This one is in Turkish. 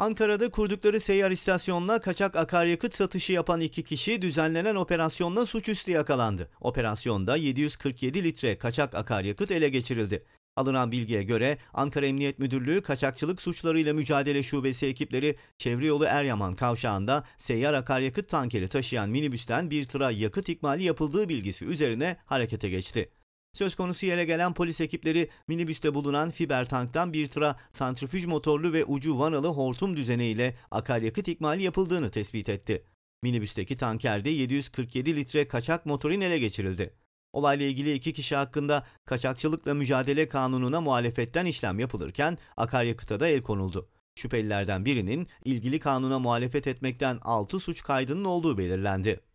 Ankara'da kurdukları seyyar istasyonla kaçak akaryakıt satışı yapan iki kişi düzenlenen operasyonla suçüstü yakalandı. Operasyonda 747 litre kaçak akaryakıt ele geçirildi. Alınan bilgiye göre Ankara Emniyet Müdürlüğü Kaçakçılık Suçlarıyla Mücadele Şubesi ekipleri Çevre Yolu Eryaman kavşağında seyyar akaryakıt tankeri taşıyan minibüsten bir tıra yakıt ikmali yapıldığı bilgisi üzerine harekete geçti. Söz konusu yere gelen polis ekipleri minibüste bulunan fiber tanktan bir tıra santrifüj motorlu ve ucu vanalı hortum düzeniyle akaryakıt ikmali yapıldığını tespit etti. Minibüsteki tankerde 747 litre kaçak motorin ele geçirildi. Olayla ilgili iki kişi hakkında kaçakçılıkla mücadele kanununa muhalefetten işlem yapılırken akaryakıta da el konuldu. Şüphelilerden birinin ilgili kanuna muhalefet etmekten 6 suç kaydının olduğu belirlendi.